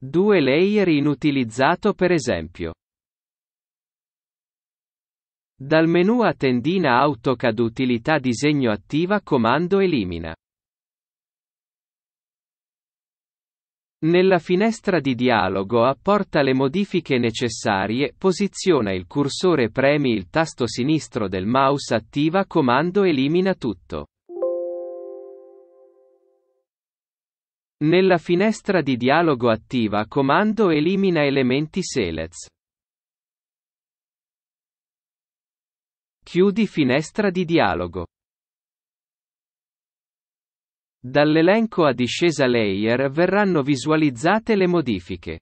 Due layer inutilizzato per esempio. Dal menu a tendina AutoCAD Utilità Disegno attiva comando Elimina. Nella finestra di dialogo apporta le modifiche necessarie, posiziona il cursore premi il tasto sinistro del mouse attiva comando Elimina tutto. Nella finestra di dialogo attiva comando elimina elementi Selez. Chiudi finestra di dialogo. Dall'elenco a discesa layer verranno visualizzate le modifiche.